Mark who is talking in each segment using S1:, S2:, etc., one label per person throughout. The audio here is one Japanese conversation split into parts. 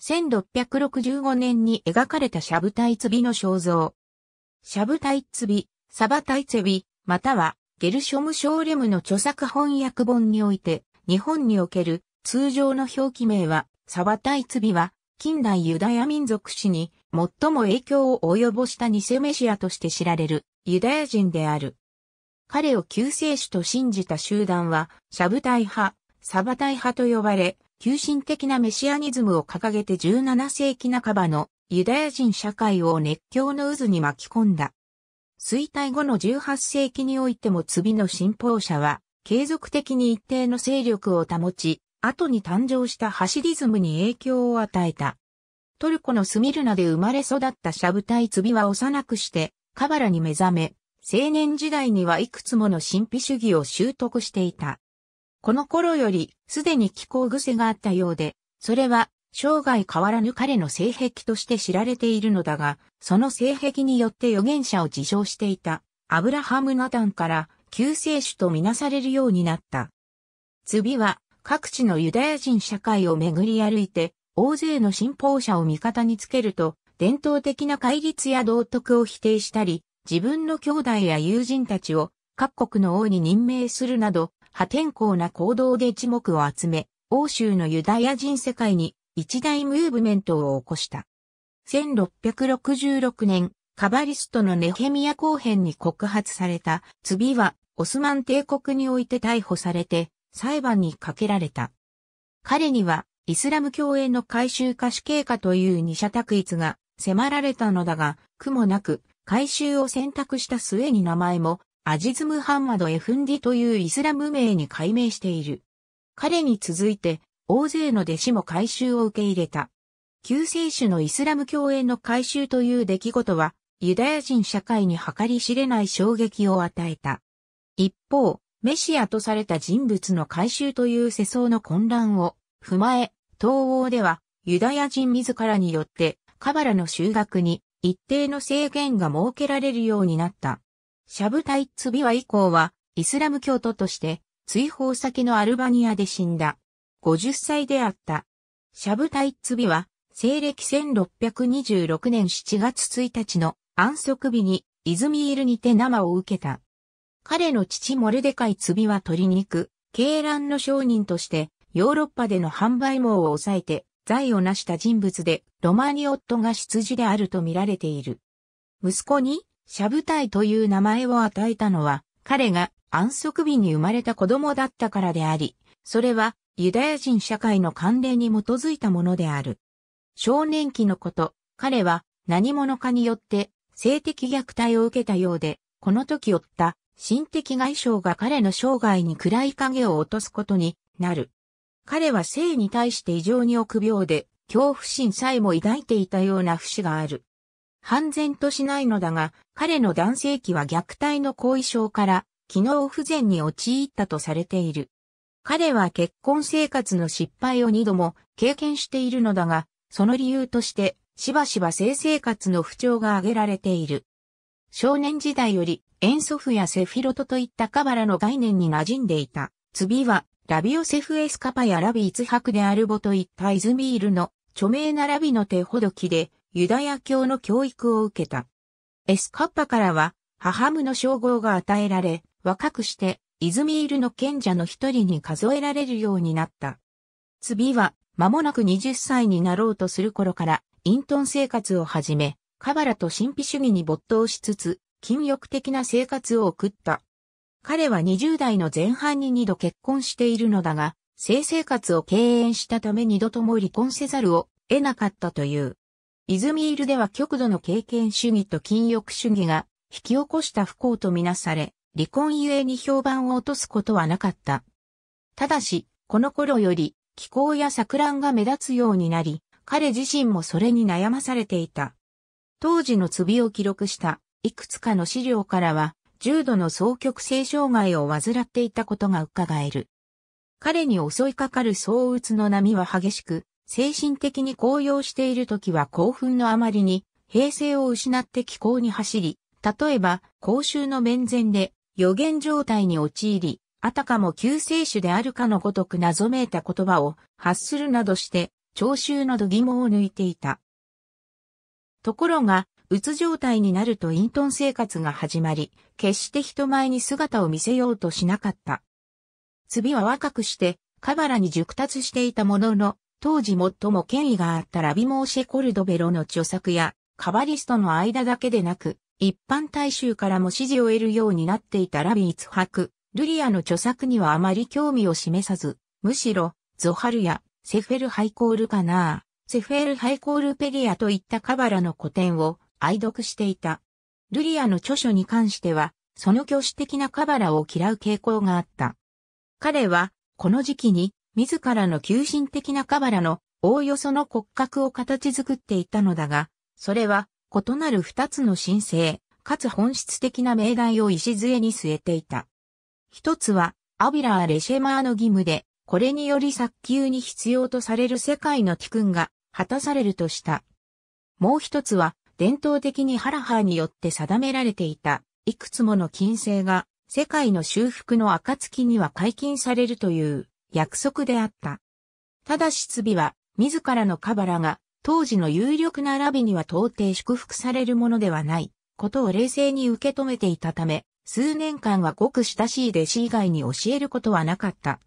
S1: 1665年に描かれたシャブタイツビの肖像。シャブタイツビ、サバタイツビ、またはゲルショム・ショーレムの著作翻訳本において、日本における通常の表記名は、サバタイツビは、近代ユダヤ民族史に最も影響を及ぼした偽メシアとして知られるユダヤ人である。彼を救世主と信じた集団は、シャブタイ派、サバタイ派と呼ばれ、急進的なメシアニズムを掲げて17世紀半ばのユダヤ人社会を熱狂の渦に巻き込んだ。衰退後の18世紀においても次の信奉者は、継続的に一定の勢力を保ち、後に誕生したハシディズムに影響を与えた。トルコのスミルナで生まれ育ったシャブタイツビは幼くして、カバラに目覚め、青年時代にはいくつもの神秘主義を習得していた。この頃よりすでに気候癖があったようで、それは生涯変わらぬ彼の性癖として知られているのだが、その性癖によって預言者を自称していたアブラハム・ナタンから救世主とみなされるようになった。次は各地のユダヤ人社会を巡り歩いて、大勢の信奉者を味方につけると、伝統的な戒律や道徳を否定したり、自分の兄弟や友人たちを各国の王に任命するなど、破天荒な行動で一目を集め、欧州のユダヤ人世界に一大ムーブメントを起こした。1666年、カバリストのネヘミヤ公編に告発された、次はオスマン帝国において逮捕されて、裁判にかけられた。彼には、イスラム教への改宗化死刑化という二者択一が迫られたのだが、苦もなく、改宗を選択した末に名前もアジズ・ムハンマド・エフンディというイスラム名に改名している。彼に続いて、大勢の弟子も改宗を受け入れた。救世主のイスラム教への改宗という出来事は、ユダヤ人社会に計り知れない衝撃を与えた。一方、メシアとされた人物の改宗という世相の混乱を踏まえ、東欧ではユダヤ人自らによってカバラの修学に一定の制限が設けられるようになった。シャブタイツビワ以降は、イスラム教徒として、追放先のアルバニアで死んだ。50歳であった。シャブタイツビは、西暦1626年7月1日の安息日に、イズミールにて生を受けた。彼の父モルデカイツビは鶏肉、鶏卵の商人として、ヨーロッパでの販売網を抑えて、財を成した人物で、ロマニオットが出自であると見られている。息子に、シャブタイという名前を与えたのは、彼が安息日に生まれた子供だったからであり、それはユダヤ人社会の慣例に基づいたものである。少年期のこと、彼は何者かによって性的虐待を受けたようで、この時負った心的外傷が彼の生涯に暗い影を落とすことになる。彼は性に対して異常に臆病で、恐怖心さえも抱いていたような節がある。半然としないのだが、彼の男性器は虐待の後遺症から、機能不全に陥ったとされている。彼は結婚生活の失敗を二度も経験しているのだが、その理由として、しばしば性生活の不調が挙げられている。少年時代より、ンソフやセフィロトといったカバラの概念に馴染んでいた。次は、ラビオセフエスカパやラビイツハクであるボといったイズミールの著名なラビの手ほどきで、ユダヤ教の教育を受けた。エスカッパからは、母ムの称号が与えられ、若くして、イズミールの賢者の一人に数えられるようになった。次は、間もなく20歳になろうとする頃から、隠遁生活を始め、カバラと神秘主義に没頭しつつ、禁欲的な生活を送った。彼は20代の前半に二度結婚しているのだが、性生活を敬遠したため二度とも離婚せざるを得なかったという。イズミールでは極度の経験主義と禁欲主義が引き起こした不幸とみなされ、離婚ゆえに評判を落とすことはなかった。ただし、この頃より気候や錯乱が目立つようになり、彼自身もそれに悩まされていた。当時のびを記録したいくつかの資料からは、重度の双極性障害を患っていたことが伺える。彼に襲いかかる躁鬱の波は激しく、精神的に高揚している時は興奮のあまりに、平静を失って気候に走り、例えば、公衆の面前で予言状態に陥り、あたかも救世主であるかのごとく謎めいた言葉を発するなどして、聴衆など疑問を抜いていた。ところが、うつ状態になると隠遁生活が始まり、決して人前に姿を見せようとしなかった。次は若くして、カバラに熟達していたものの、当時最も権威があったラビモーシェ・コルドベロの著作や、カバリストの間だけでなく、一般大衆からも支持を得るようになっていたラビ・イツハク、ルリアの著作にはあまり興味を示さず、むしろ、ゾハルや、セフェルハイコールカナー、セフェルハイコールペリアといったカバラの古典を愛読していた。ルリアの著書に関しては、その挙手的なカバラを嫌う傾向があった。彼は、この時期に、自らの急進的なカバラのおおよその骨格を形作っていたのだが、それは異なる二つの神聖、かつ本質的な命題を礎に据えていた。一つは、アビラー・レシェマーの義務で、これにより早急に必要とされる世界の機訓が果たされるとした。もう一つは、伝統的にハラハーによって定められていた、いくつもの金星が、世界の修復の暁には解禁されるという、約束であった。ただしツビは、自らのカバラが、当時の有力なラビには到底祝福されるものではない、ことを冷静に受け止めていたため、数年間はごく親しい弟子以外に教えることはなかった。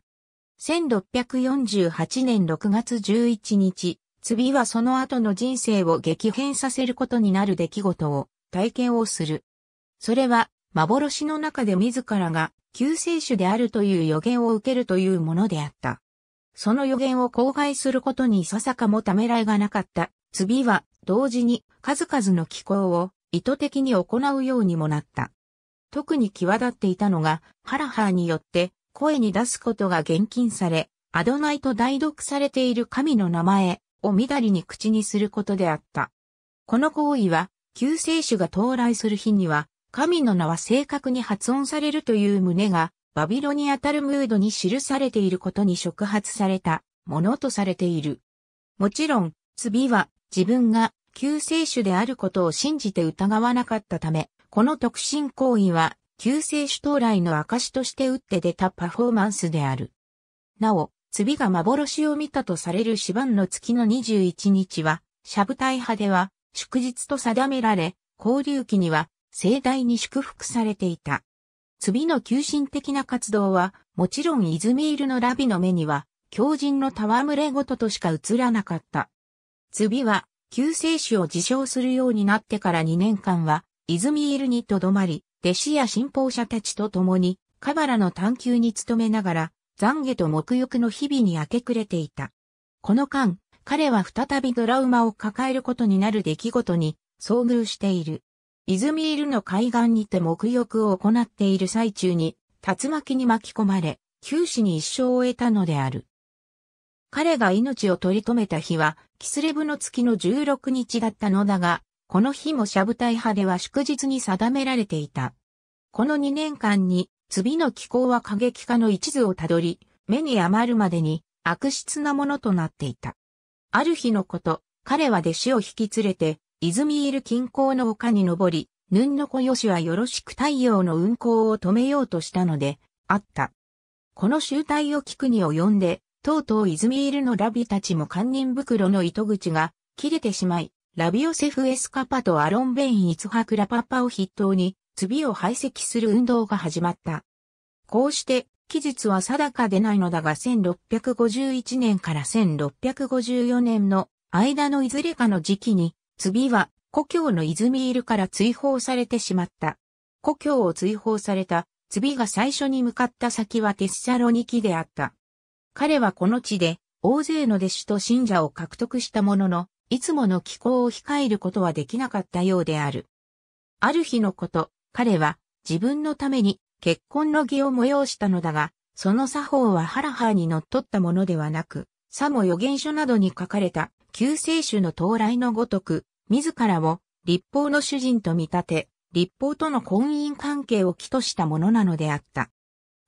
S1: 1648年6月11日、ツビはその後の人生を激変させることになる出来事を体験をする。それは、幻の中で自らが救世主であるという予言を受けるというものであった。その予言を公害することにいささかもためらいがなかった。次は、同時に数々の気候を意図的に行うようにもなった。特に際立っていたのが、ハラハーによって声に出すことが厳禁され、アドナイと代読されている神の名前をみだりに口にすることであった。この行為は、救世主が到来する日には、神の名は正確に発音されるという旨が、バビロニアタルムードに記されていることに触発されたものとされている。もちろん、次は自分が救世主であることを信じて疑わなかったため、この特進行為は救世主到来の証として打って出たパフォーマンスである。なお、次が幻を見たとされるシバの月の21日は、シャブタ派では祝日と定められ、交流期には盛大に祝福されていた。次の急進的な活動は、もちろんイズミールのラビの目には、狂人の戯れごととしか映らなかった。次は、救世主を自称するようになってから2年間は、イズミールにとどまり、弟子や信奉者たちと共に、カバラの探求に努めながら、懺悔と沐浴の日々に明け暮れていた。この間、彼は再びドラウマを抱えることになる出来事に遭遇している。イズミールの海岸にて沐浴を行っている最中に、竜巻に巻き込まれ、九死に一生を得たのである。彼が命を取り留めた日は、キスレブの月の16日だったのだが、この日もシャブタイ派では祝日に定められていた。この2年間に、次の気候は過激化の一途をたどり、目に余るまでに悪質なものとなっていた。ある日のこと、彼は弟子を引き連れて、イズミール近郊の丘に登り、ヌンノコヨシはよろしく太陽の運行を止めようとしたので、あった。この集体を聞くに及んで、とうとうイズミールのラビたちも観念袋の糸口が切れてしまい、ラビオセフ・エスカパとアロン・ベイン・イツハクラパパを筆頭に、罪を排斥する運動が始まった。こうして、期日は定かでないのだが1651年から1654年の間のいずれかの時期に次は、故郷のイズミールから追放されてしまった。故郷を追放された、次が最初に向かった先はテッサロニキであった。彼はこの地で、大勢の弟子と信者を獲得したものの、いつもの気候を控えることはできなかったようである。ある日のこと、彼は自分のために結婚の儀を催したのだが、その作法はハラハーに則っったものではなく、さも予言書などに書かれた救世主の到来のごとく、自らを立法の主人と見立て、立法との婚姻関係を起としたものなのであった。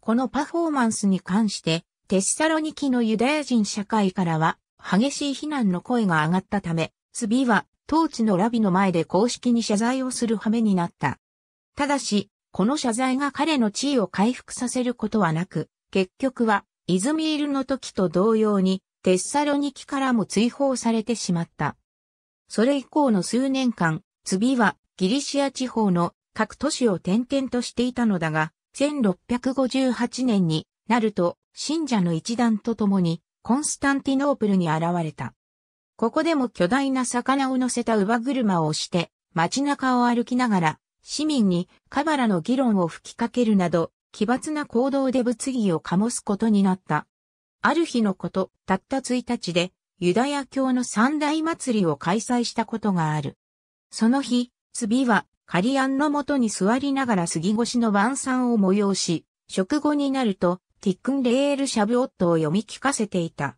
S1: このパフォーマンスに関して、テッサロニキのユダヤ人社会からは、激しい非難の声が上がったため、スビは当地のラビの前で公式に謝罪をする羽目になった。ただし、この謝罪が彼の地位を回復させることはなく、結局は、イズミールの時と同様に、テッサロニキからも追放されてしまった。それ以降の数年間、次はギリシア地方の各都市を転々としていたのだが、1658年になると信者の一団と共にコンスタンティノープルに現れた。ここでも巨大な魚を乗せた馬車をして、街中を歩きながら、市民にカバラの議論を吹きかけるなど、奇抜な行動で物議を醸すことになった。ある日のこと、たった1日で、ユダヤ教の三大祭りを開催したことがある。その日、次は、カリアンのもとに座りながら杉越しの晩餐を催し、食後になると、ティックンレールシャブオットを読み聞かせていた。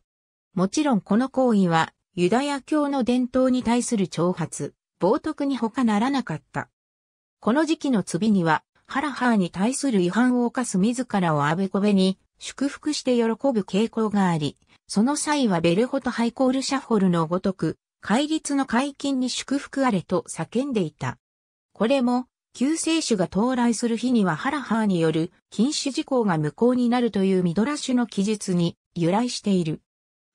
S1: もちろんこの行為は、ユダヤ教の伝統に対する挑発、冒涜に他ならなかった。この時期の次には、ハラハーに対する違反を犯す自らをあべこべに祝福して喜ぶ傾向があり、その際はベルホとハイコールシャッホルのごとく、戒律の解禁に祝福あれと叫んでいた。これも、救世主が到来する日にはハラハーによる禁止事項が無効になるというミドラッシュの記述に由来している。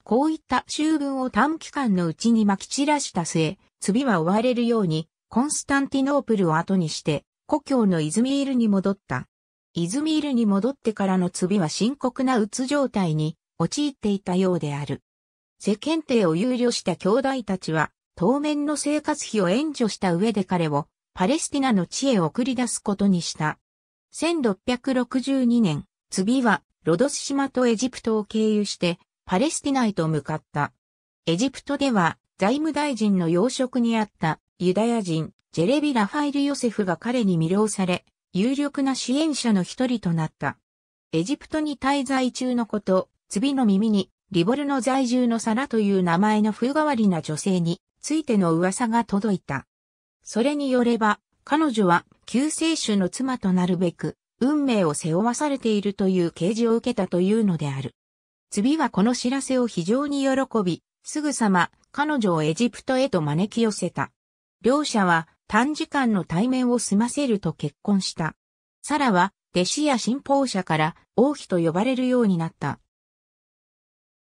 S1: こういった修文を短期間のうちに撒き散らした末、次は追われるように、コンスタンティノープルを後にして、故郷のイズミールに戻った。イズミールに戻ってからのツビは深刻な鬱状態に陥っていたようである。世間体を憂慮した兄弟たちは、当面の生活費を援助した上で彼をパレスティナの地へ送り出すことにした。1662年、ツビはロドス島とエジプトを経由してパレスティナへと向かった。エジプトでは財務大臣の要職にあったユダヤ人ジェレビ・ラファイル・ヨセフが彼に魅了され、有力な支援者の一人となった。エジプトに滞在中のこと、次の耳に、リボルの在住のサラという名前の風変わりな女性についての噂が届いた。それによれば、彼女は救世主の妻となるべく、運命を背負わされているという啓示を受けたというのである。次はこの知らせを非常に喜び、すぐさま彼女をエジプトへと招き寄せた。両者は短時間の対面を済ませると結婚した。サラは、弟子や信奉者から王妃と呼ばれるようになった。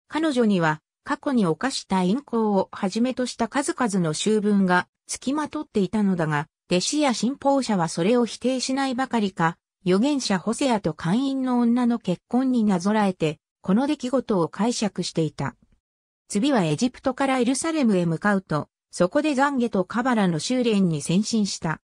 S1: 彼女には、過去に犯した淫行をはじめとした数々の修文が付きまとっていたのだが、弟子や信奉者はそれを否定しないばかりか、預言者ホセアと会員の女の結婚になぞらえて、この出来事を解釈していた。次はエジプトからエルサレムへ向かうと、そこでン悔とカバラの修練に先進した。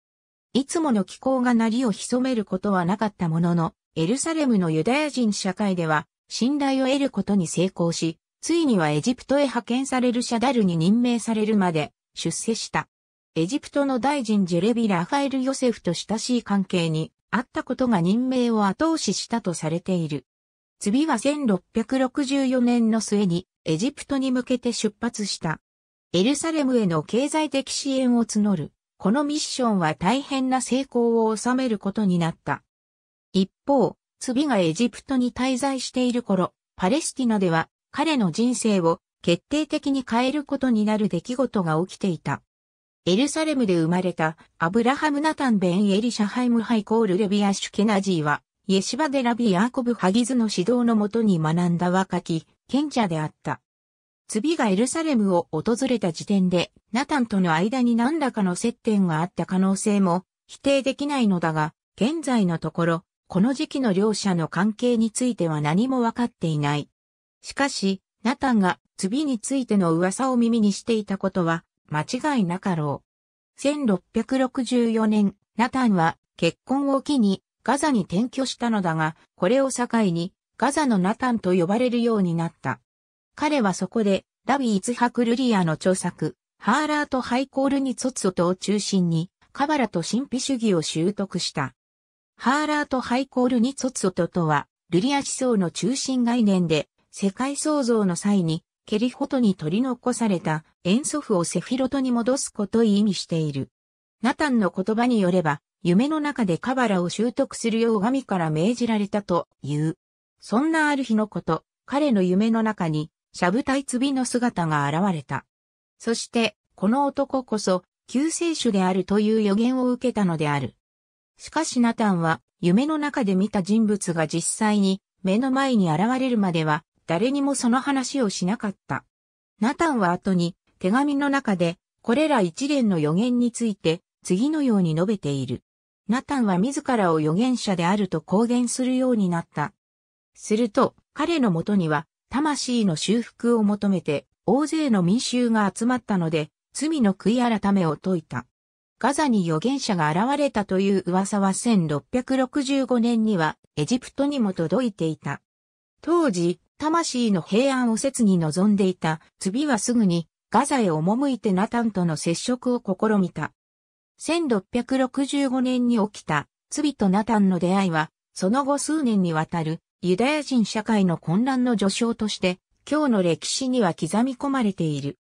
S1: いつもの気候が鳴りを潜めることはなかったものの、エルサレムのユダヤ人社会では、信頼を得ることに成功し、ついにはエジプトへ派遣されるシャダルに任命されるまで出世した。エジプトの大臣ジェレビ・ラファエル・ヨセフと親しい関係にあったことが任命を後押ししたとされている。次は1664年の末にエジプトに向けて出発した。エルサレムへの経済的支援を募る。このミッションは大変な成功を収めることになった。一方、次がエジプトに滞在している頃、パレスティナでは彼の人生を決定的に変えることになる出来事が起きていた。エルサレムで生まれたアブラハム・ナタン・ベン・エリシャハイム・ハイコール・レビア・シュケナジーは、イエシバデ・ラビ・ヤーコブ・ハギズの指導のもとに学んだ若き賢者であった。ビがエルサレムを訪れた時点で、ナタンとの間に何らかの接点があった可能性も否定できないのだが、現在のところ、この時期の両者の関係については何もわかっていない。しかし、ナタンがツビについての噂を耳にしていたことは間違いなかろう。1664年、ナタンは結婚を機にガザに転居したのだが、これを境にガザのナタンと呼ばれるようになった。彼はそこで、ラビー・イツハク・ルリアの著作、ハーラーとハイコールにツォツォとを中心に、カバラと神秘主義を習得した。ハーラーとハイコールにツォツォととは、ルリア思想の中心概念で、世界創造の際に、ケリホトに取り残されたンソフをセフィロトに戻すことを意味している。ナタンの言葉によれば、夢の中でカバラを習得するよう神から命じられたという。そんなある日のこと、彼の夢の中にしゃぶたいびの姿が現れた。そして、この男こそ、救世主であるという予言を受けたのである。しかしナタンは、夢の中で見た人物が実際に、目の前に現れるまでは、誰にもその話をしなかった。ナタンは後に、手紙の中で、これら一連の予言について、次のように述べている。ナタンは自らを予言者であると公言するようになった。すると、彼のもとには、魂の修復を求めて、大勢の民衆が集まったので、罪の悔い改めを説いた。ガザに預言者が現れたという噂は1665年にはエジプトにも届いていた。当時、魂の平安を切に望んでいた、次はすぐにガザへ赴いてナタンとの接触を試みた。1665年に起きた、ツビとナタンの出会いは、その後数年にわたるユダヤ人社会の混乱の序章として、今日の歴史には刻み込まれている。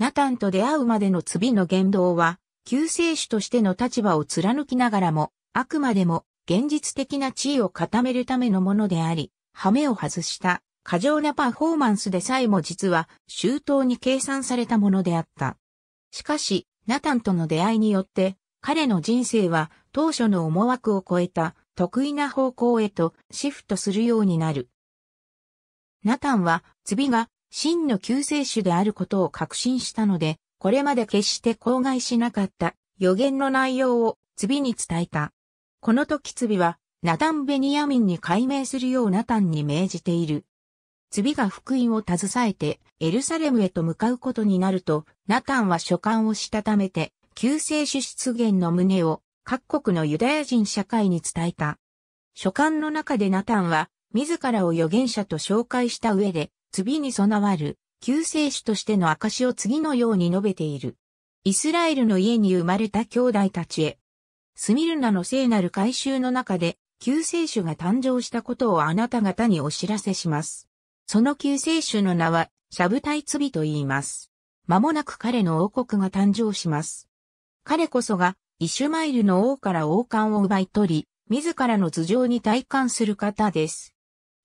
S1: ナタンと出会うまでの次の言動は、救世主としての立場を貫きながらも、あくまでも現実的な地位を固めるためのものであり、ハメを外した過剰なパフォーマンスでさえも実は周到に計算されたものであった。しかし、ナタンとの出会いによって、彼の人生は当初の思惑を超えた得意な方向へとシフトするようになる。ナタンは、ツビが真の救世主であることを確信したので、これまで決して口外しなかった予言の内容をツビに伝えた。この時ツビは、ナタン・ベニヤミンに解明するようナタンに命じている。ツビが福音を携えてエルサレムへと向かうことになると、ナタンは書簡をしたためて、救世主出現の旨を各国のユダヤ人社会に伝えた。書簡の中でナタンは、自らを預言者と紹介した上で、次に備わる、救世主としての証を次のように述べている。イスラエルの家に生まれた兄弟たちへ。スミルナの聖なる改修の中で、救世主が誕生したことをあなた方にお知らせします。その救世主の名は、シャブタイツビと言います。間もなく彼の王国が誕生します。彼こそがイシュマイルの王から王冠を奪い取り、自らの頭上に体感する方です。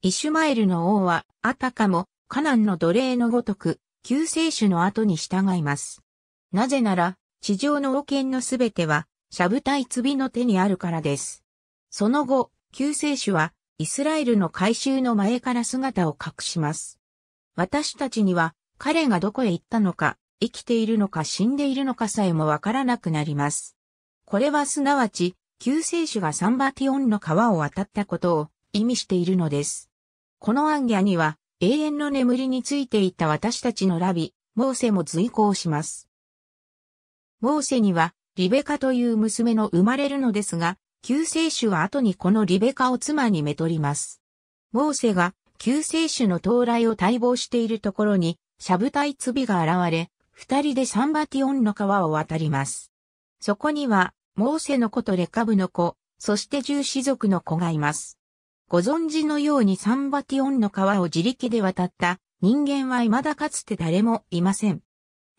S1: イシュマイルの王は、あたかも、カナンの奴隷のごとく、救世主の後に従います。なぜなら、地上の王権のすべては、シャブタイツビの手にあるからです。その後、救世主は、イスラエルの改修の前から姿を隠します。私たちには、彼がどこへ行ったのか、生きているのか死んでいるのかさえもわからなくなります。これはすなわち、救世主がサンバティオンの川を渡ったことを意味しているのです。このアンギャには、永遠の眠りについていた私たちのラビ、モーセも随行します。モーセには、リベカという娘の生まれるのですが、救世主は後にこのリベカを妻にめとります。モーセが救世主の到来を待望しているところに、シャブタイツビが現れ、二人でサンバティオンの川を渡ります。そこには、モーセの子とレカブの子、そして獣子族の子がいます。ご存知のようにサンバティオンの川を自力で渡った人間は未だかつて誰もいません。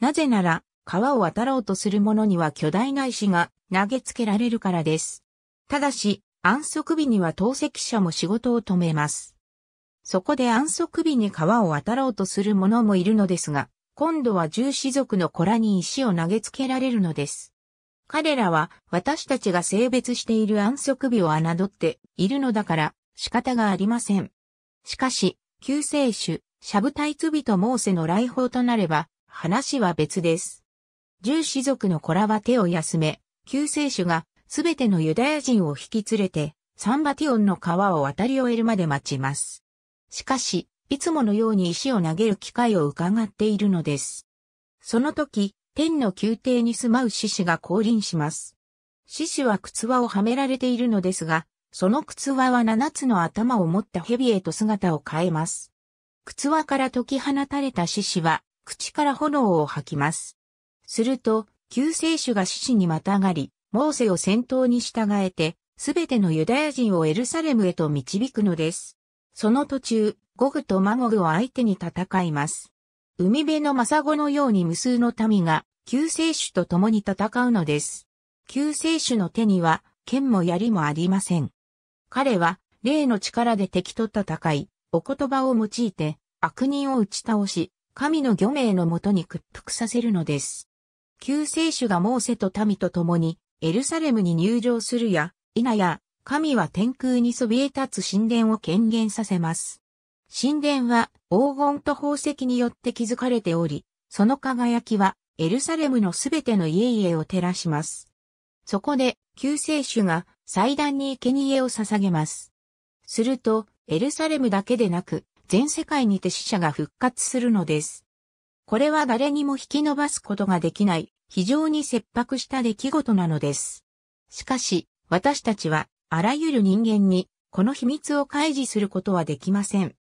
S1: なぜなら、川を渡ろうとする者には巨大な石が投げつけられるからです。ただし、安息日には投石者も仕事を止めます。そこで安息日に川を渡ろうとする者もいるのですが、今度は獣子族の子らに石を投げつけられるのです。彼らは私たちが性別している安息日を侮っているのだから仕方がありません。しかし、救世主、シャブタイツビとモーセの来訪となれば話は別です。十士族の子らは手を休め、救世主がすべてのユダヤ人を引き連れてサンバティオンの川を渡り終えるまで待ちます。しかし、いつものように石を投げる機会を伺っているのです。その時、天の宮廷に住まう獅子が降臨します。獅子は靴輪をはめられているのですが、その靴輪は七つの頭を持った蛇へと姿を変えます。靴輪から解き放たれた獅子は、口から炎を吐きます。すると、救世主が獅子にまたがり、モーセを先頭に従えて、すべてのユダヤ人をエルサレムへと導くのです。その途中、ゴグとマゴグを相手に戦います。海辺のマサゴのように無数の民が救世主と共に戦うのです。救世主の手には剣も槍もありません。彼は霊の力で敵と戦い、お言葉を用いて悪人を打ち倒し、神の御名のもとに屈服させるのです。救世主がモーセと民と共にエルサレムに入場するや、否や、神は天空にそびえ立つ神殿を権限させます。神殿は黄金と宝石によって築かれており、その輝きはエルサレムのすべての家々を照らします。そこで救世主が祭壇に生贄を捧げます。すると、エルサレムだけでなく、全世界にて死者が復活するのです。これは誰にも引き伸ばすことができない、非常に切迫した出来事なのです。しかし、私たちは、あらゆる人間に、この秘密を開示することはできません。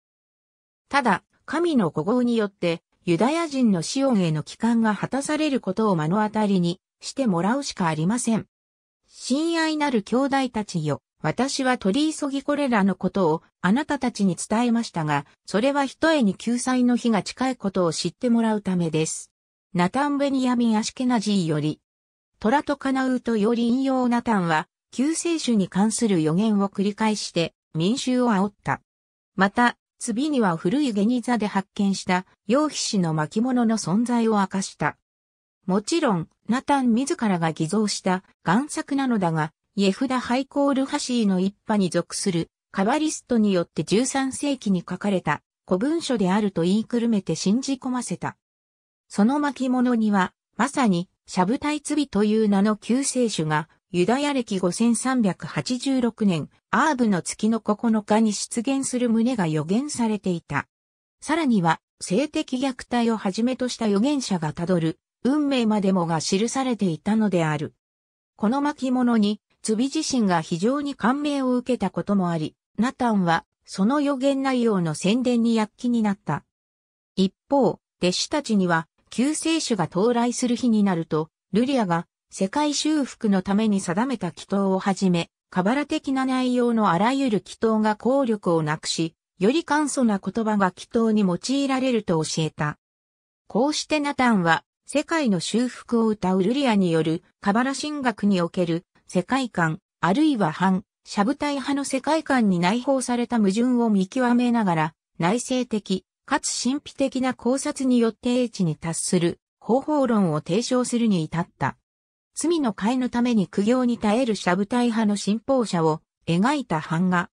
S1: ただ、神の古号によって、ユダヤ人のシオンへの帰還が果たされることを目の当たりにしてもらうしかありません。親愛なる兄弟たちよ、私は取り急ぎこれらのことをあなたたちに伝えましたが、それは一重に救済の日が近いことを知ってもらうためです。ナタン・ベニヤミン・アシケナジーより、トラとカナウとより引用ナタンは、救世主に関する予言を繰り返して民衆を煽った。また、次には古い下ニ座で発見した羊皮紙の巻物の存在を明かした。もちろん、ナタン自らが偽造した贋作なのだが、イエフダ・ハイコール・ハシーの一派に属するカバリストによって13世紀に書かれた古文書であると言いくるめて信じ込ませた。その巻物には、まさに、シャブタイツビという名の救世主がユダヤ歴5386年、アーブの月の9日に出現する旨が予言されていた。さらには、性的虐待をはじめとした予言者がたどる、運命までもが記されていたのである。この巻物に、ツビ自身が非常に感銘を受けたこともあり、ナタンは、その予言内容の宣伝に躍起になった。一方、弟子たちには、救世主が到来する日になると、ルリアが世界修復のために定めた祈祷をはじめ、カバラ的な内容のあらゆる祈祷が効力をなくし、より簡素な言葉が祈祷に用いられると教えた。こうしてナタンは、世界の修復を歌うルリアによるカバラ神学における世界観、あるいは反、シャブタイ派の世界観に内包された矛盾を見極めながら、内省的、かつ神秘的な考察によって英知に達する方法論を提唱するに至った。罪の会のために苦行に耐えるシャブタイ派の信奉者を描いた版画。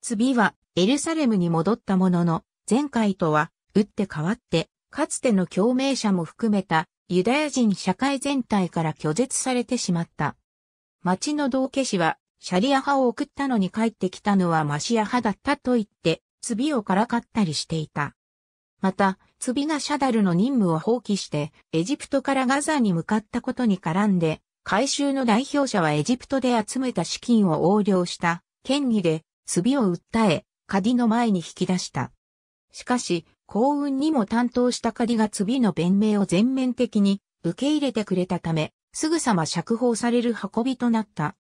S1: 次はエルサレムに戻ったものの、前回とは打って変わって、かつての共鳴者も含めたユダヤ人社会全体から拒絶されてしまった。町の道化師はシャリア派を送ったのに帰ってきたのはマシア派だったと言って、罪をからかったりしていた。また、ツビナ・シャダルの任務を放棄して、エジプトからガザに向かったことに絡んで、回収の代表者はエジプトで集めた資金を横領した権利で、ツビを訴え、カディの前に引き出した。しかし、幸運にも担当したカディがツビの弁明を全面的に受け入れてくれたため、すぐさま釈放される運びとなった。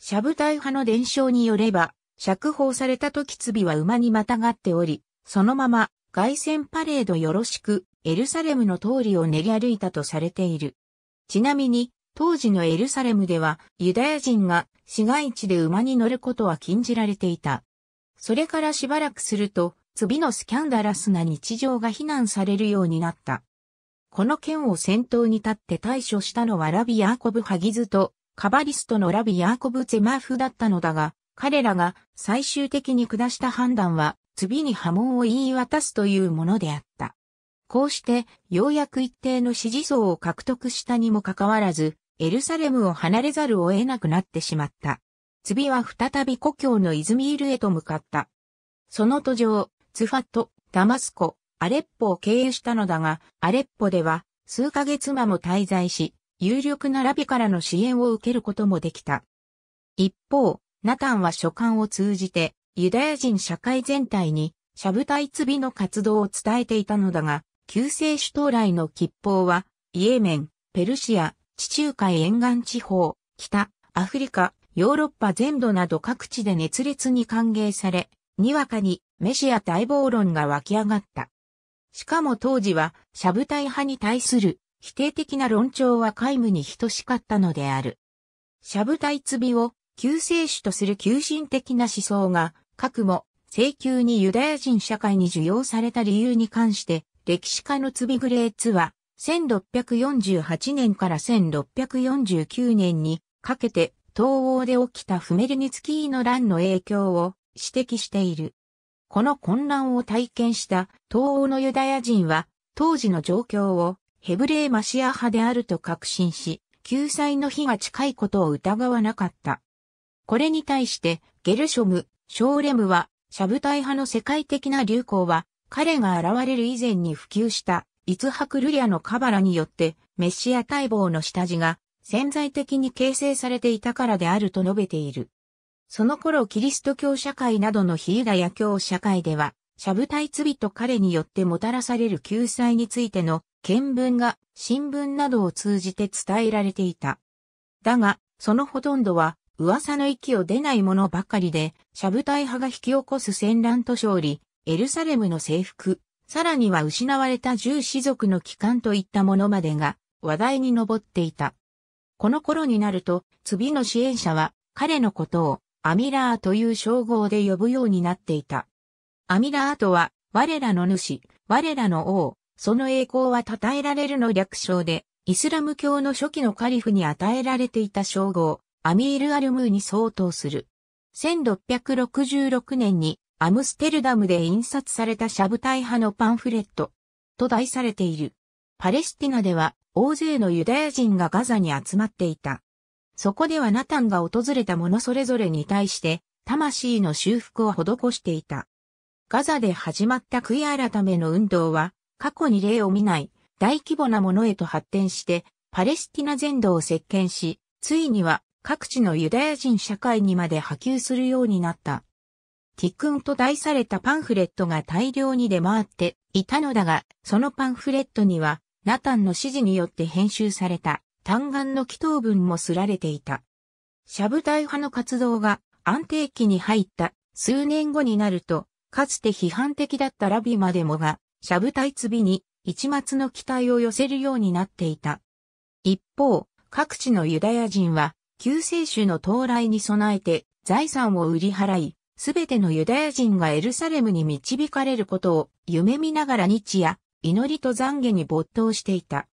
S1: シャブタイ派の伝承によれば、釈放された時ツビは馬にまたがっており、そのまま凱旋パレードよろしく、エルサレムの通りを練り歩いたとされている。ちなみに、当時のエルサレムでは、ユダヤ人が市街地で馬に乗ることは禁じられていた。それからしばらくすると、次のスキャンダラスな日常が非難されるようになった。この件を先頭に立って対処したのはラビ・ヤーコブ・ハギズと、カバリストのラビ・ヤーコブ・ゼマーフだったのだが、彼らが最終的に下した判断は、次に波紋を言い渡すというものであった。こうして、ようやく一定の支持層を獲得したにもかかわらず、エルサレムを離れざるを得なくなってしまった。次は再び故郷のイズミールへと向かった。その途上、ツファット、ダマスコ、アレッポを経由したのだが、アレッポでは数ヶ月間も滞在し、有力なラビからの支援を受けることもできた。一方、ナタンは書簡を通じてユダヤ人社会全体に、シャブタイツビの活動を伝えていたのだが、救世主到来の吉報は、イエメン、ペルシア、地中海沿岸地方、北、アフリカ、ヨーロッパ全土など各地で熱烈に歓迎され、にわかにメシア大暴論が湧き上がった。しかも当時は、シャブタイ派に対する否定的な論調は皆無に等しかったのである。シャブタイツビを救世主とする求心的な思想が核も、請求にユダヤ人社会に受容された理由に関して、歴史家のツビグレーツは、1648年から1649年にかけて、東欧で起きたフメルニツキーの乱の影響を指摘している。この混乱を体験した東欧のユダヤ人は、当時の状況をヘブレーマシア派であると確信し、救済の日が近いことを疑わなかった。これに対して、ゲルショム、ショーレムは、シャブタイ派の世界的な流行は、彼が現れる以前に普及した、イツハクルリアのカバラによって、メシア待望の下地が潜在的に形成されていたからであると述べている。その頃キリスト教社会などのヒーダヤ教社会では、シャブタイ罪と彼によってもたらされる救済についての見聞が新聞などを通じて伝えられていた。だが、そのほとんどは噂の息を出ないものばかりで、シャブタイ派が引き起こす戦乱と勝利、エルサレムの征服、さらには失われた十士族の帰還といったものまでが話題に上っていた。この頃になると、次の支援者は彼のことをアミラーという称号で呼ぶようになっていた。アミラーとは、我らの主、我らの王、その栄光は称えられるの略称で、イスラム教の初期のカリフに与えられていた称号、アミール・アルムーに相当する。1666年にアムステルダムで印刷されたシャブタイ派のパンフレットと題されている。パレスティナでは大勢のユダヤ人がガザに集まっていた。そこではナタンが訪れた者それぞれに対して魂の修復を施していた。ガザで始まった悔い改めの運動は過去に例を見ない大規模なものへと発展してパレスティナ全土を席巻し、ついには各地のユダヤ人社会にまで波及するようになった。ティクンと題されたパンフレットが大量に出回っていたのだが、そのパンフレットには、ナタンの指示によって編集された、単眼の祈祷文もすられていた。シャブタイ派の活動が安定期に入った数年後になると、かつて批判的だったラビまでもが、シャブタイツビに一末の期待を寄せるようになっていた。一方、各地のユダヤ人は救世主の到来に備えて財産を売り払い、すべてのユダヤ人がエルサレムに導かれることを夢見ながら日夜、祈りと懺悔に没頭していた。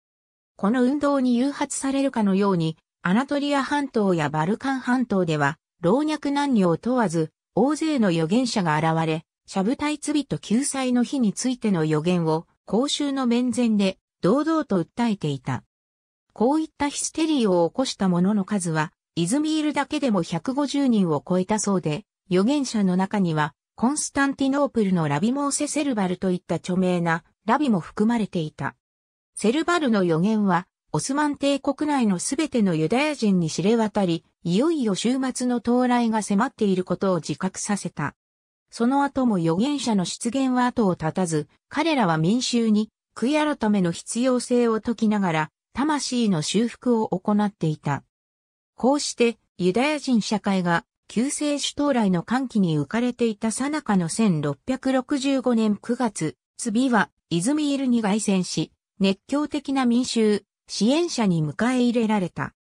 S1: この運動に誘発されるかのように、アナトリア半島やバルカン半島では、老若男女を問わず、大勢の預言者が現れ、シャブタイツビと救済の日についての予言を、公衆の面前で、堂々と訴えていた。こういったヒステリーを起こした者の数は、イズミールだけでも150人を超えたそうで、預言者の中には、コンスタンティノープルのラビモーセ・セルバルといった著名なラビも含まれていた。セルバルの予言は、オスマン帝国内のすべてのユダヤ人に知れ渡り、いよいよ週末の到来が迫っていることを自覚させた。その後も預言者の出現は後を絶たず、彼らは民衆に、悔い改めの必要性を説きながら、魂の修復を行っていた。こうして、ユダヤ人社会が救世主到来の歓喜に浮かれていた最中の1665年9月、次はイズミールに凱旋し、熱狂的な民衆、支援者に迎え入れられた。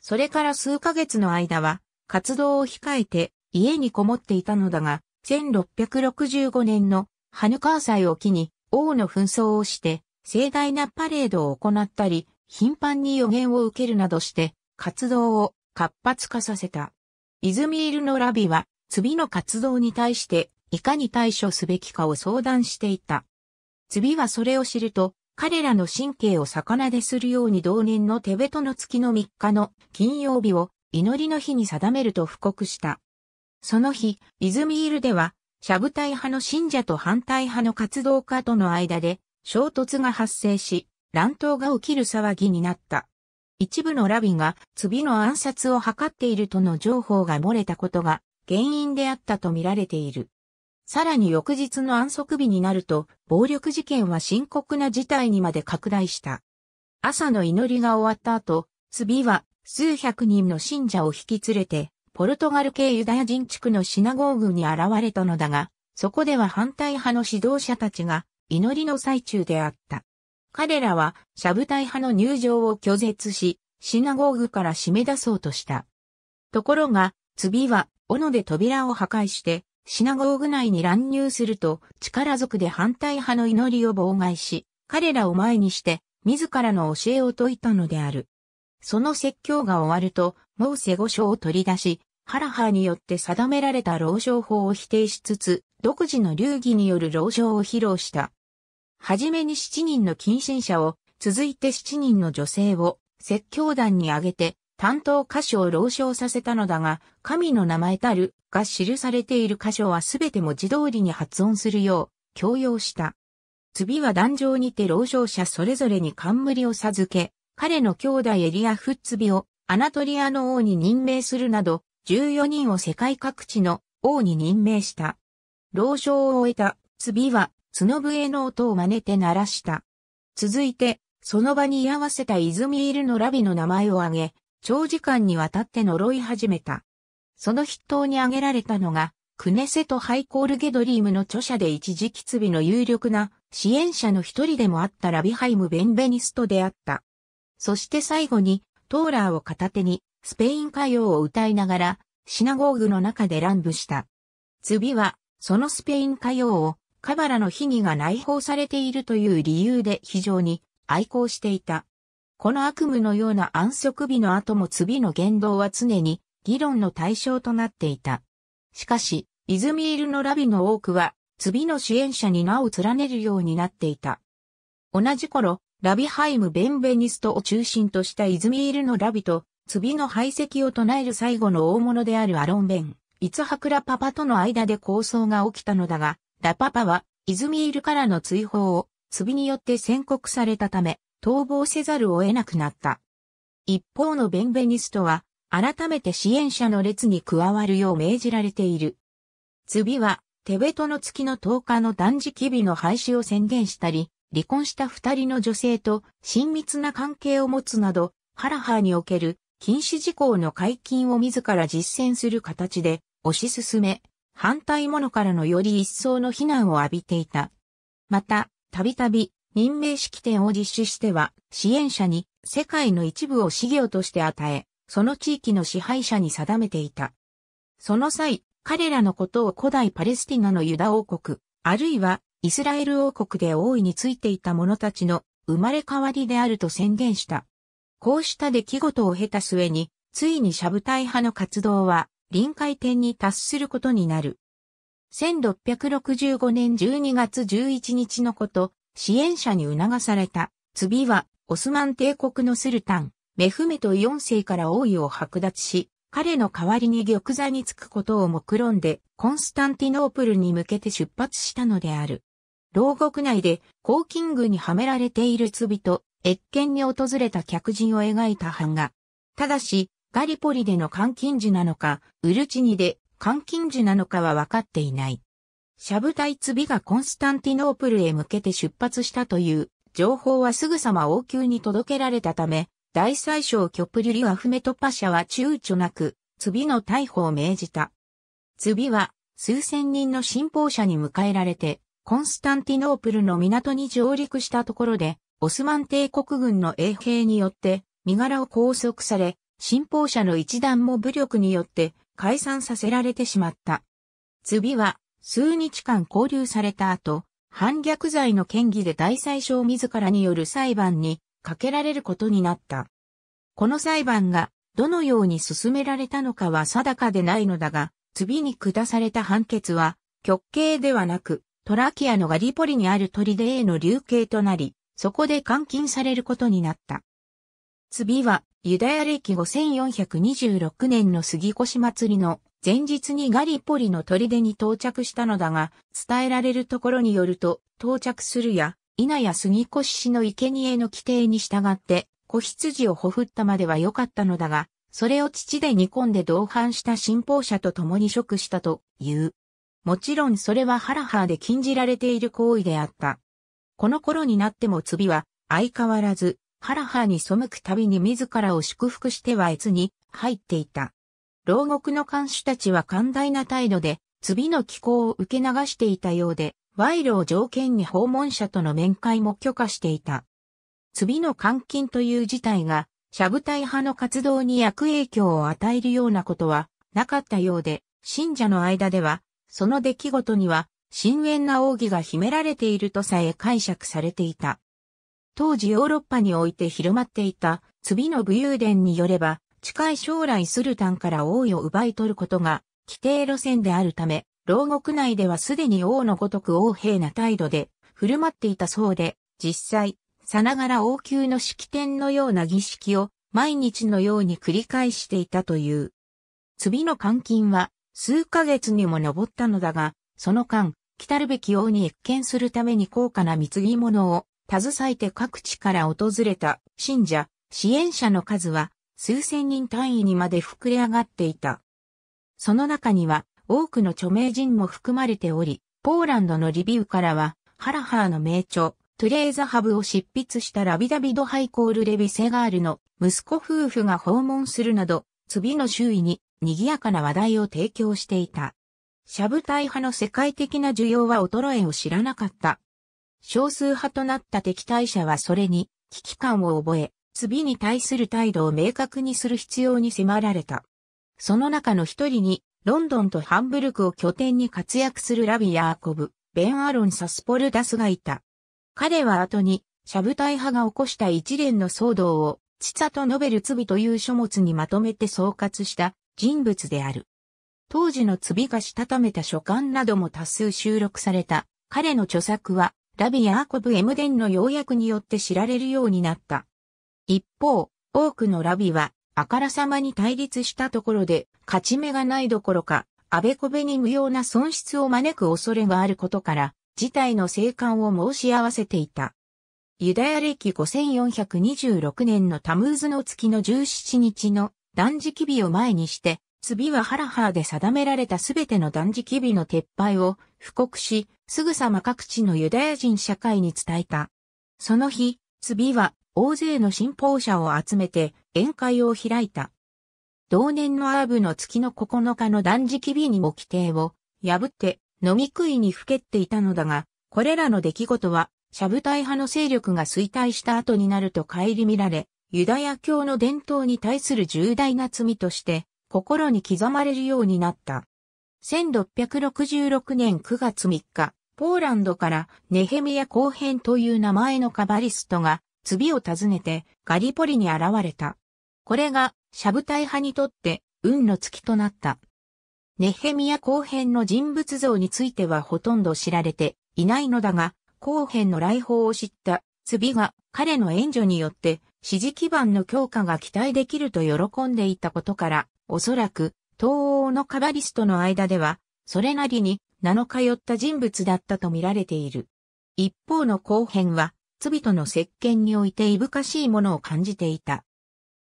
S1: それから数ヶ月の間は、活動を控えて家にこもっていたのだが、1665年のハヌカー祭を機に王の紛争をして、盛大なパレードを行ったり、頻繁に予言を受けるなどして活動を活発化させた。イズミールのラビは、次の活動に対していかに対処すべきかを相談していた。次はそれを知ると、彼らの神経を逆なでするように同年のテベトの月の3日の金曜日を祈りの日に定めると布告した。その日、イズミールでは、シャブタイ派の信者と反対派の活動家との間で衝突が発生し、乱闘が起きる騒ぎになった。一部のラビが次の暗殺を図っているとの情報が漏れたことが原因であったとみられている。さらに翌日の安息日になると、暴力事件は深刻な事態にまで拡大した。朝の祈りが終わった後、ツビは数百人の信者を引き連れて、ポルトガル系ユダヤ人地区のシナゴーグに現れたのだが、そこでは反対派の指導者たちが祈りの最中であった。彼らは、シャブタイ派の入場を拒絶し、シナゴーグから締め出そうとした。ところが、次は、斧で扉を破壊して、シナゴーグ内に乱入すると、力族で反対派の祈りを妨害し、彼らを前にして、自らの教えを説いたのである。その説教が終わると、モーセ五章を取り出し、ハラハーによって定められた老章法を否定しつつ、独自の流儀による老章を披露した。はじめに7人の近親者を、続いて7人の女性を、説教団に挙げて、担当箇所を老唱させたのだが、神の名前たるが記されている箇所はすべて文字通りに発音するよう強要した。次は壇上にて老唱者それぞれに冠を授け、彼の兄弟エリア・フッツビをアナトリアの王に任命するなど、14人を世界各地の王に任命した。老唱を終えた、次は角笛の音を真似て鳴らした。続いて、その場に居合わせたイズミールのラビの名前を挙げ、長時間にわたって呪い始めた。その筆頭に挙げられたのが、クネセとハイコールゲドリームの著者で一時期つびの有力な支援者の一人でもあったラビハイム・ベンベニスと出会った。そして最後に、トーラーを片手に、スペイン歌謡を歌いながら、シナゴーグの中で乱舞した。次は、そのスペイン歌謡をカバラの秘義が内包されているという理由で非常に愛好していた。この悪夢のような安息日の後も次の言動は常に議論の対象となっていた。しかし、イズミールのラビの多くは、次の支援者に名を連ねるようになっていた。同じ頃、ラビハイム・ベンベニストを中心としたイズミールのラビと、次の排斥を唱える最後の大物であるアロンベン、イツハクラパパとの間で抗争が起きたのだが、ラパパは、イズミールからの追放を、罪によって宣告されたため、逃亡せざるを得なくなった。一方のベンベニストは、改めて支援者の列に加わるよう命じられている。次は、テベトの月の10日の断食日の廃止を宣言したり、離婚した二人の女性と親密な関係を持つなど、ハラハにおける禁止事項の解禁を自ら実践する形で推し進め、反対者からのより一層の非難を浴びていた。また、たびたび任命式典を実施しては、支援者に世界の一部を資料として与え、その地域の支配者に定めていた。その際、彼らのことを古代パレスティナのユダ王国、あるいはイスラエル王国で大いについていた者たちの生まれ変わりであると宣言した。こうした出来事を経た末に、ついにシャブタイ派の活動は臨界点に達することになる。1665年12月11日のこと、支援者に促された、次は、オスマン帝国のスルタン、メフメト4世から王位を剥奪し、彼の代わりに玉座につくことを目論んで、コンスタンティノープルに向けて出発したのである。牢獄内で、コーキングにはめられている罪と、越見に訪れた客人を描いた版画。ただし、ガリポリでの監禁時なのか、ウルチニで監禁時なのかは分かっていない。シャブタイツビがコンスタンティノープルへ向けて出発したという情報はすぐさま王宮に届けられたため、大宰相キョプリュリアフメトパシャは躊躇なく、ツビの逮捕を命じた。ツビは数千人の信奉者に迎えられて、コンスタンティノープルの港に上陸したところで、オスマン帝国軍の衛兵によって身柄を拘束され、信奉者の一団も武力によって解散させられてしまった。次は数日間交流された後、反逆罪の嫌疑で大裁傷自らによる裁判にかけられることになった。この裁判がどのように進められたのかは定かでないのだが、次に下された判決は極刑ではなく、トラキアのガリポリにある砦への流刑となり、そこで監禁されることになった。次は、ユダヤ暦5426年の杉越祭りの前日にガリポリの砦に到着したのだが、伝えられるところによると、到着するや、稲や杉越氏の生贄の規定に従って、子羊をほふったまでは良かったのだが、それを父で煮込んで同伴した信奉者と共に食したという。もちろんそれはハラハーで禁じられている行為であった。この頃になってもツビは、相変わらず、からはに背くたびに自らを祝福しては越に入っていた。牢獄の監視たちは寛大な態度で、次の気候を受け流していたようで、賄賂を条件に訪問者との面会も許可していた。次の監禁という事態が、シャブ隊派の活動に悪影響を与えるようなことはなかったようで、信者の間では、その出来事には、深淵な奥義が秘められているとさえ解釈されていた。当時ヨーロッパにおいて広まっていた、次の武勇伝によれば、近い将来スルタンから王位を奪い取ることが、規定路線であるため、牢獄内ではすでに王のごとく横兵な態度で、振る舞っていたそうで、実際、さながら王宮の式典のような儀式を、毎日のように繰り返していたという。次の監禁は、数ヶ月にも上ったのだが、その間、来たるべき王に越見するために高価な貢ぎ物を携えて各地から訪れた信者、支援者の数は数千人単位にまで膨れ上がっていた。その中には多くの著名人も含まれており、ポーランドのリビウからは、ハラハーの名著、トゥレーザハブを執筆したラビダビド・ハイコール・レビ・セガールの息子夫婦が訪問するなど、次の周囲に賑やかな話題を提供していた。シャブタイ派の世界的な需要は衰えを知らなかった。少数派となった敵対者はそれに危機感を覚え、次に対する態度を明確にする必要に迫られた。その中の一人に、ロンドンとハンブルクを拠点に活躍するラビ・ヤーコブ、ベン・アロン・サスポルダスがいた。彼は後に、シャブタイ派が起こした一連の騒動を、チサとノベル罪という書物にまとめて総括した人物である。当時の罪がしたためた書簡なども多数収録された彼の著作はラビ・ヤーコブ・エムデンの要約によって知られるようになった。一方、多くのラビは、あからさまに対立したところで、勝ち目がないどころか、あべこべに無用な損失を招く恐れがあることから、事態の生還を申し合わせていた。ユダヤ歴5426年のタムーズの月の17日の断食日を前にして、ビはハラハーで定められたすべての断食日の撤廃を布告し、すぐさま各地のユダヤ人社会に伝えた。その日、ビは大勢の信奉者を集めて宴会を開いた。同年のアーブの月の9日の断食日にも規定を破って飲み食いにふけっていたのだが、これらの出来事は、シャブタイ派の勢力が衰退した後になると帰り見られ、ユダヤ教の伝統に対する重大な罪として心に刻まれるようになった。1666年9月3日、ポーランドからネヘミヤ後編という名前のカバリストが、次を訪ねてガリポリに現れた。これが、シャブタイ派にとって運の月となった。ネヘミヤ後編の人物像についてはほとんど知られていないのだが、後編の来訪を知ったツビが彼の援助によって支持基盤の強化が期待できると喜んでいたことから、おそらく、東欧のカバリストの間では、それなりに名の通った人物だったと見られている。一方の後編は、ツビトの石鹸においていぶかしいものを感じていた。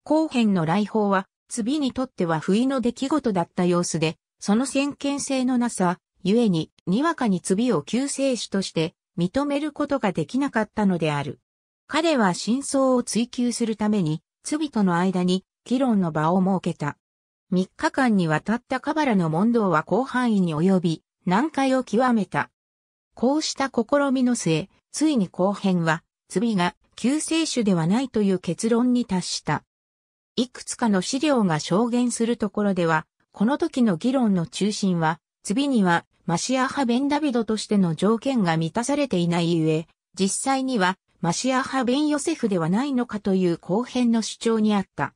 S1: 後編の来訪は、ツビにとっては不意の出来事だった様子で、その先見性のなさ、ゆえに、にわかにツビを救世主として認めることができなかったのである。彼は真相を追求するために、ツビとの間に議論の場を設けた。3日間にわたったカバラの問答は広範囲に及び、難解を極めた。こうした試みの末、ついに後編は、ビが救世主ではないという結論に達した。いくつかの資料が証言するところでは、この時の議論の中心は、ビにはマシア派ベンダビドとしての条件が満たされていないゆえ、実際にはマシア派ベンヨセフではないのかという後編の主張にあった。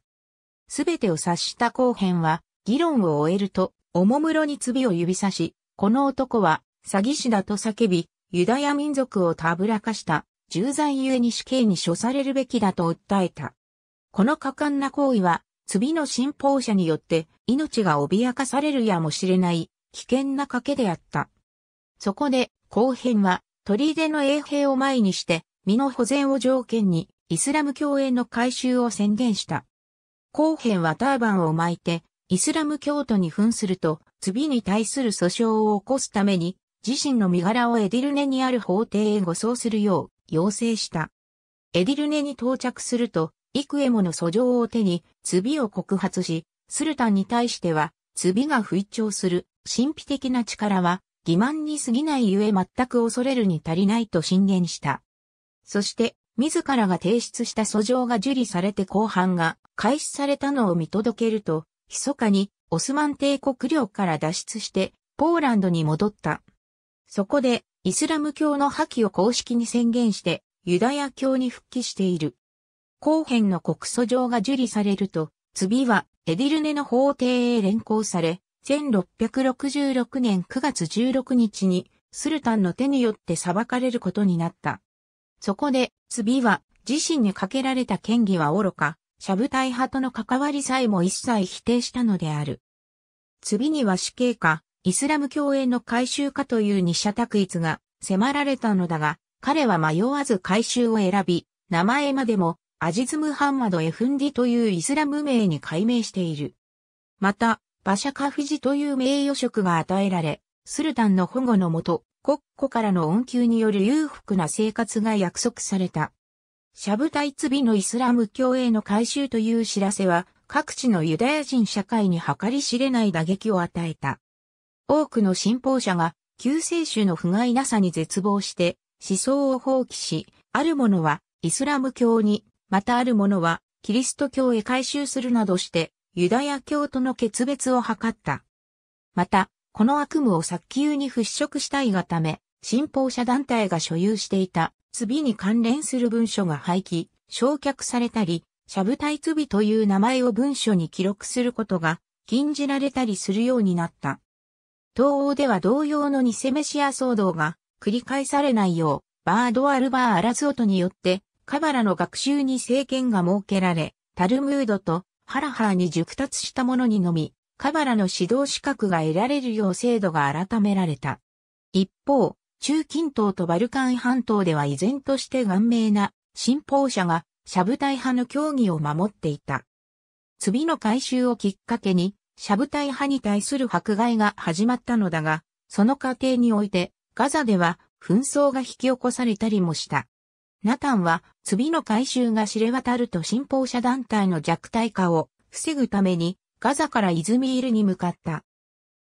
S1: すべてを察した後編は、議論を終えると、おもむろに罪を指さし、この男は、詐欺師だと叫び、ユダヤ民族をたぶらかした、重罪ゆえに死刑に処されるべきだと訴えた。この果敢な行為は、罪の信奉者によって命が脅かされるやもしれない危険な賭けであった。そこで後編は砦の衛兵を前にして身の保全を条件にイスラム教への改修を宣言した。後編はターバンを巻いて、イスラム教徒に扮すると、罪に対する訴訟を起こすために、自身の身柄をエディルネにある法廷へ護送するよう、要請した。エディルネに到着すると、幾重もの訴状を手に、罪を告発し、スルタンに対しては、罪が不一聴する、神秘的な力は、欺瞞に過ぎないゆえ全く恐れるに足りないと進言した。そして、自らが提出した訴状が受理されて後半が、開始されたのを見届けると、密かにオスマン帝国領から脱出してポーランドに戻った。そこでイスラム教の破棄を公式に宣言してユダヤ教に復帰している。後編の告訴状が受理されると、次はエディルネの法廷へ連行され、1666年9月16日にスルタンの手によって裁かれることになった。そこで、次は自身にかけられた権威は愚か、シャブタイ派との関わりさえも一切否定したのである。次には死刑か、イスラム教への改宗かという二者択一が迫られたのだが、彼は迷わず改宗を選び、名前までもアジズ・ムハンマド・エフンディというイスラム名に改名している。また、バシャカフジという名誉職が与えられ、スルタンの保護のもと、国庫からの恩給による裕福な生活が約束された。シャブタイツビのイスラム教への改修という知らせは、各地のユダヤ人社会に計り知れない打撃を与えた。多くの信奉者が、救世主の不甲斐なさに絶望して、思想を放棄し、ある者はイスラム教に、またある者はキリスト教へ改修するなどして、ユダヤ教との決別を図った。また、この悪夢を早急に払拭したいがため、信奉者団体が所有していたびに関連する文書が廃棄、焼却されたり、シャブタイツビという名前を文書に記録することが禁じられたりするようになった。東欧では同様の偽メシア騒動が繰り返されないよう、バードアルバー・アラズオトによって、カバラの学習に政権が設けられ、タルムードとハラハーに熟達した者にのみ、カバラの指導資格が得られるよう制度が改められた。一方、中近東とバルカン半島では依然として顔面な信奉者がシャブタイ派の教義を守っていた。罪の回収をきっかけに、シャブタイ派に対する迫害が始まったのだが、その過程において、ガザでは紛争が引き起こされたりもした。ナタンは、罪の回収が知れ渡ると信奉者団体の弱体化を防ぐために、ガザからイズミールに向かった。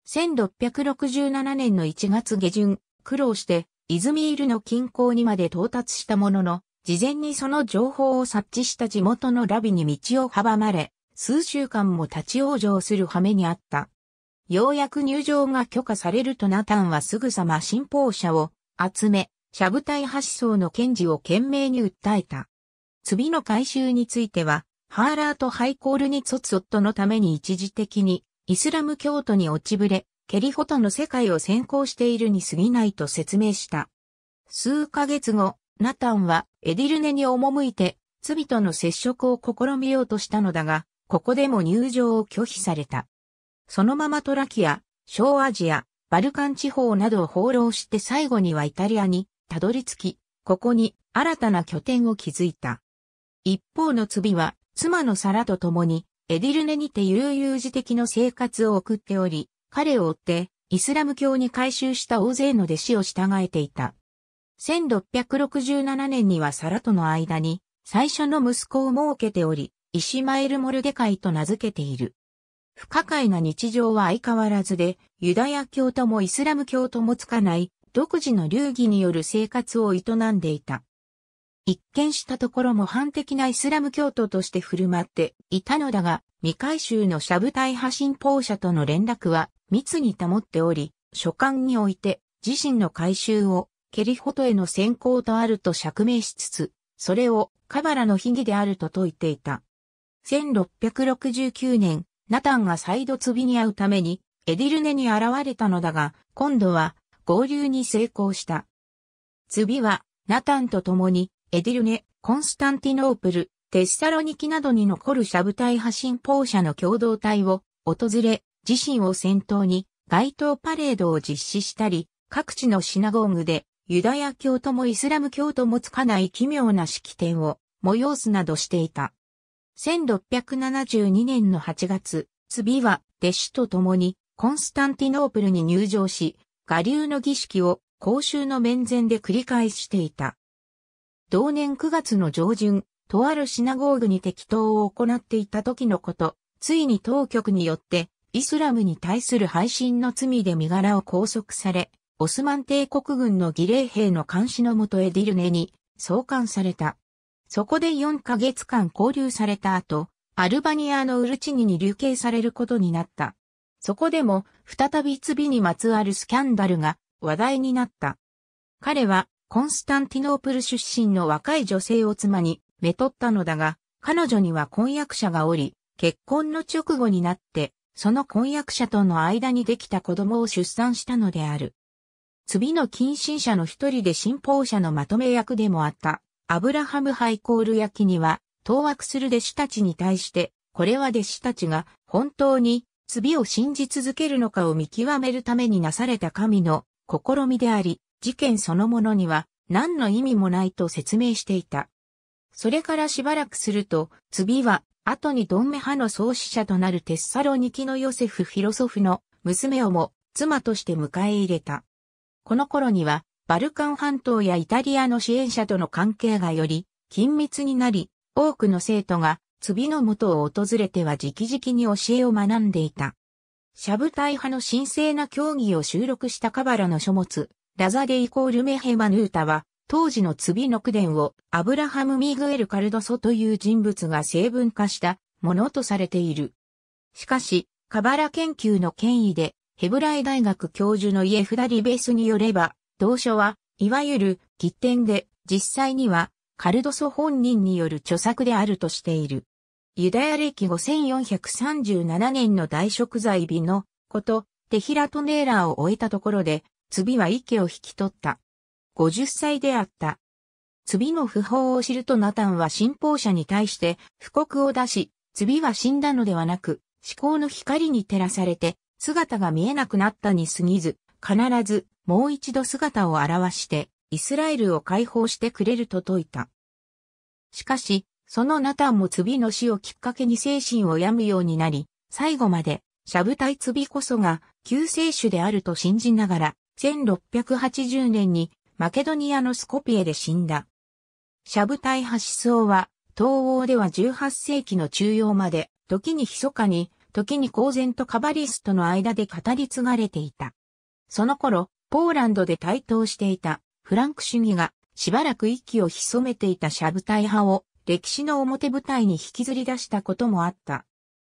S1: 1667年の1月下旬、苦労して、イズミールの近郊にまで到達したものの、事前にその情報を察知した地元のラビに道を阻まれ、数週間も立ち往生する羽目にあった。ようやく入場が許可されるとナタンはすぐさま信奉者を集め、シャブタイ派思想の検事を懸命に訴えた。罪の回収については、ハーラーとハイコールに卒夫のために一時的にイスラム教徒に落ちぶれ、ケリホトの世界を先行しているに過ぎないと説明した。数ヶ月後、ナタンはエディルネに赴いて、罪との接触を試みようとしたのだが、ここでも入場を拒否された。そのままトラキア、小アジア、バルカン地方などを放浪して最後にはイタリアにたどり着き、ここに新たな拠点を築いた。一方のツビは妻のサラと共にエディルネにて悠々自適の生活を送っており、彼を追って、イスラム教に改宗した大勢の弟子を従えていた。1667年にはサラとの間に、最初の息子を設けており、イシマエル・モルデカイと名付けている。不可解な日常は相変わらずで、ユダヤ教ともイスラム教ともつかない、独自の流儀による生活を営んでいた。一見したところ模範的なイスラム教徒として振る舞っていたのだが、未回収のシャブタイ派信奉者との連絡は密に保っており、書簡において自身の回収をケリホトへの先行とあると釈明しつつ、それをカバラの秘儀であると説いていた。1669年、ナタンが再度ツビに会うために、エディルネに現れたのだが、今度は合流に成功した。ツビは、ナタンと共に、エディルネ、コンスタンティノープル、テッサロニキなどに残るシャブ隊派信奉者の共同体を訪れ、自身を先頭に街頭パレードを実施したり、各地のシナゴーグでユダヤ教ともイスラム教ともつかない奇妙な式典を催すなどしていた。1672年の8月、次は弟子と共にコンスタンティノープルに入場し、我流の儀式を公衆の面前で繰り返していた。同年9月の上旬、とあるシナゴーグに適当を行っていた時のこと、ついに当局によってイスラムに対する背信の罪で身柄を拘束され、オスマン帝国軍の儀礼兵の監視のもとエディルネに送還された。そこで4ヶ月間交留された後、アルバニアのウルチニに流刑されることになった。そこでも、再び罪にまつわるスキャンダルが話題になった。彼は、コンスタンティノープル出身の若い女性を妻に、めとったのだが、彼女には婚約者がおり、結婚の直後になって、その婚約者との間にできた子供を出産したのである。次の近親者の一人で信奉者のまとめ役でもあった、アブラハム・ハイコール焼きには、当惑する弟子たちに対して、これは弟子たちが本当に罪を信じ続けるのかを見極めるためになされた神の試みであり、事件そのものには何の意味もないと説明していた。それからしばらくすると、罪は後にドンメ派の創始者となるテッサロニキのヨセフ・フィロソフの娘をも妻として迎え入れた。この頃には、バルカン半島やイタリアの支援者との関係がより緊密になり、多くの生徒が、次の元を訪れては直々に教えを学んでいた。シャブタイ派の神聖な教義を収録したカバラの書物、ラザデイコールメヘマヌータは、当時のツビの宮伝をアブラハム・ミグエル・カルドソという人物が成分化したものとされている。しかし、カバラ研究の権威で、ヘブライ大学教授のイエフダリベスによれば、同書は、いわゆる、喫典で、実際には、カルドソ本人による著作であるとしている。ユダヤ歴5437年の大食材日のこと、テヒラトネーラーを終えたところで、次は息を引き取った。50歳であった。次の不法を知るとナタンは信奉者に対して不告を出し、次は死んだのではなく、思考の光に照らされて、姿が見えなくなったに過ぎず、必ずもう一度姿を現して、イスラエルを解放してくれると説いた。しかし、そのナタンも罪の死をきっかけに精神を病むようになり、最後まで、シャブタイ罪こそが救世主であると信じながら、1680年にマケドニアのスコピエで死んだ。シャブタイ派思想は、東欧では18世紀の中央まで、時に密かに、時に公然とカバリストの間で語り継がれていた。その頃、ポーランドで台頭していたフランク主義がしばらく息を潜めていたシャブタイ派を歴史の表舞台に引きずり出したこともあった。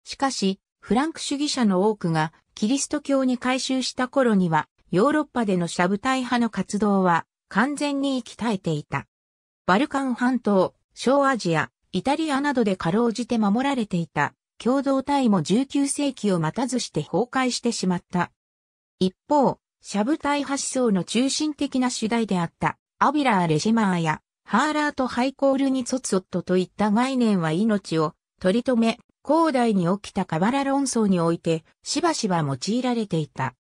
S1: しかし、フランク主義者の多くがキリスト教に改宗した頃にはヨーロッパでのシャブタイ派の活動は完全に生き絶えていた。バルカン半島、小アジア、イタリアなどでかろうじて守られていた共同体も19世紀を待たずして崩壊してしまった。一方、シャブタイ派思想の中心的な主題であったアビラー・レジマーやハーラート・ハイコールにツォツォットといった概念は命を取り留め、広大に起きたカバラ論争においてしばしば用いられていた。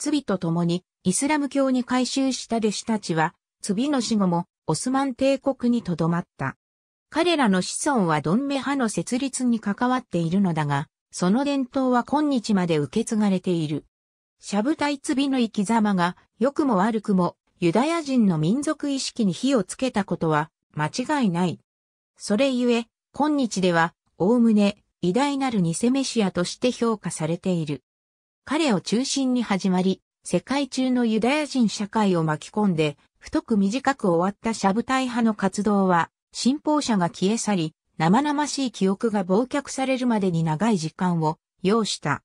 S1: 罪と共にイスラム教に改宗した弟子たちは、罪の死後もオスマン帝国に留まった。彼らの子孫はドンメ派の設立に関わっているのだが、その伝統は今日まで受け継がれている。シャブタイツビの生き様が、良くも悪くも、ユダヤ人の民族意識に火をつけたことは、間違いない。それゆえ、今日では、おおむね、偉大なる偽メシアとして評価されている。彼を中心に始まり、世界中のユダヤ人社会を巻き込んで、太く短く終わったシャブタイ派の活動は、信奉者が消え去り、生々しい記憶が忘却されるまでに長い時間を要した。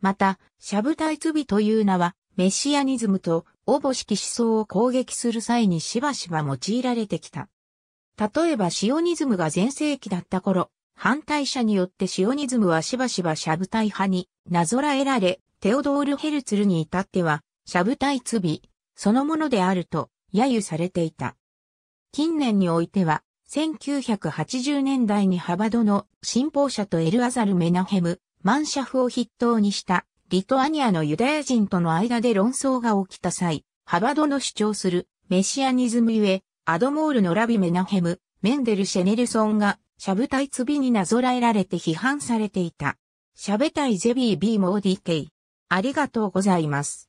S1: また、シャブタイツという名は、メシアニズムと、おぼしき思想を攻撃する際にしばしば用いられてきた。例えばシオニズムが全盛期だった頃、反対者によってシオニズムはしばしばシャブタイ派になぞらえられ、テオドール・ヘルツルに至っては、シャブタイツビ、そのものであると、揶揄されていた。近年においては、1980年代にハバドの信奉者とエルアザル・メナヘム、マンシャフを筆頭にしたリトアニアのユダヤ人との間で論争が起きた際、ハバドの主張するメシアニズムゆえ、アドモールのラビ・メナヘム、メンデル・シェネルソンがシャブタイツビになぞらえられて批判されていた。シャベタイゼビー・ビー・モーディケイ。ありがとうございます。